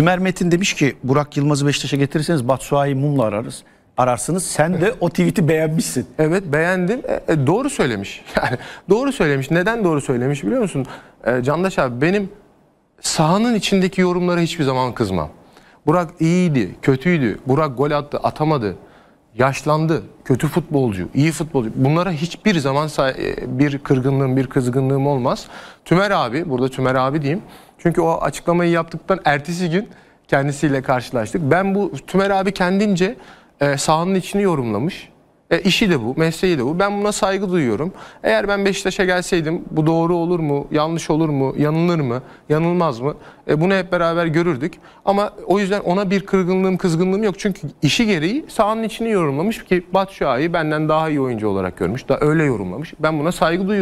Ümer Metin demiş ki Burak Yılmaz'ı Beşiktaş'a getirirseniz Batsuay'ı mumla ararız. Ararsınız. Sen de o tweet'i beğenmişsin. Evet beğendim. e, e doğru söylemiş. Yani doğru söylemiş. Neden doğru söylemiş biliyor musun? E, Candaş abi benim sahanın içindeki yorumlara hiçbir zaman kızmam. Burak iyiydi, kötüydü. Burak gol attı, atamadı yaşlandı, kötü futbolcu, iyi futbolcu. Bunlara hiçbir zaman e, bir kırgınlığım, bir kızgınlığım olmaz. Tümer abi, burada Tümer abi diyeyim. Çünkü o açıklamayı yaptıktan ertesi gün kendisiyle karşılaştık. Ben bu Tümer abi kendince e, sahanın içini yorumlamış. E, işi de bu, mesleği de bu. Ben buna saygı duyuyorum. Eğer ben Beşiktaş'a gelseydim bu doğru olur mu, yanlış olur mu, yanılır mı, yanılmaz mı? E, bunu hep beraber görürdük. Ama o yüzden ona bir kırgınlığım, kızgınlığım yok. Çünkü işi gereği sahanın içini yorumlamış ki Batu benden daha iyi oyuncu olarak görmüş. Da öyle yorumlamış. Ben buna saygı duyuyorum.